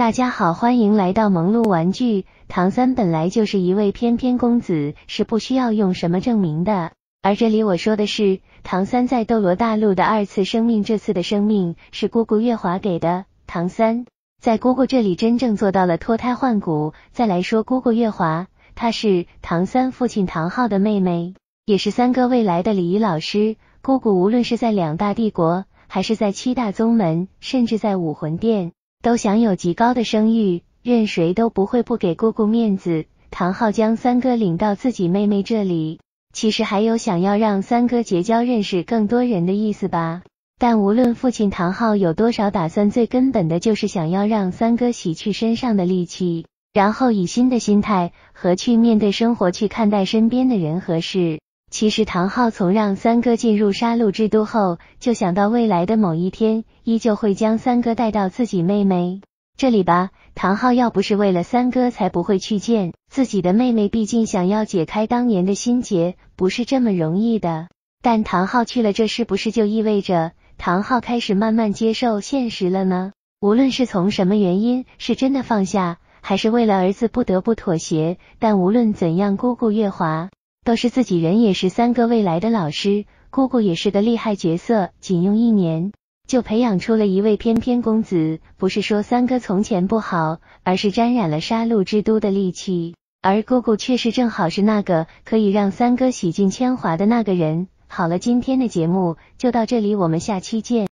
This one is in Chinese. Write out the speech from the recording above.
大家好，欢迎来到萌鹿玩具。唐三本来就是一位翩翩公子，是不需要用什么证明的。而这里我说的是唐三在斗罗大陆的二次生命，这次的生命是姑姑月华给的。唐三在姑姑这里真正做到了脱胎换骨。再来说姑姑月华，她是唐三父亲唐昊的妹妹，也是三哥未来的礼仪老师。姑姑无论是在两大帝国，还是在七大宗门，甚至在武魂殿。都享有极高的声誉，任谁都不会不给姑姑面子。唐昊将三哥领到自己妹妹这里，其实还有想要让三哥结交认识更多人的意思吧。但无论父亲唐昊有多少打算，最根本的就是想要让三哥洗去身上的戾气，然后以新的心态和去面对生活，去看待身边的人和事。其实唐昊从让三哥进入杀戮之都后，就想到未来的某一天，依旧会将三哥带到自己妹妹这里吧。唐昊要不是为了三哥，才不会去见自己的妹妹。毕竟想要解开当年的心结，不是这么容易的。但唐昊去了，这是不是就意味着唐昊开始慢慢接受现实了呢？无论是从什么原因，是真的放下，还是为了儿子不得不妥协？但无论怎样，姑姑月华。都是自己人，也是三哥未来的老师。姑姑也是个厉害角色，仅用一年就培养出了一位翩翩公子。不是说三哥从前不好，而是沾染了杀戮之都的戾气。而姑姑却是正好是那个可以让三哥洗尽铅华的那个人。好了，今天的节目就到这里，我们下期见。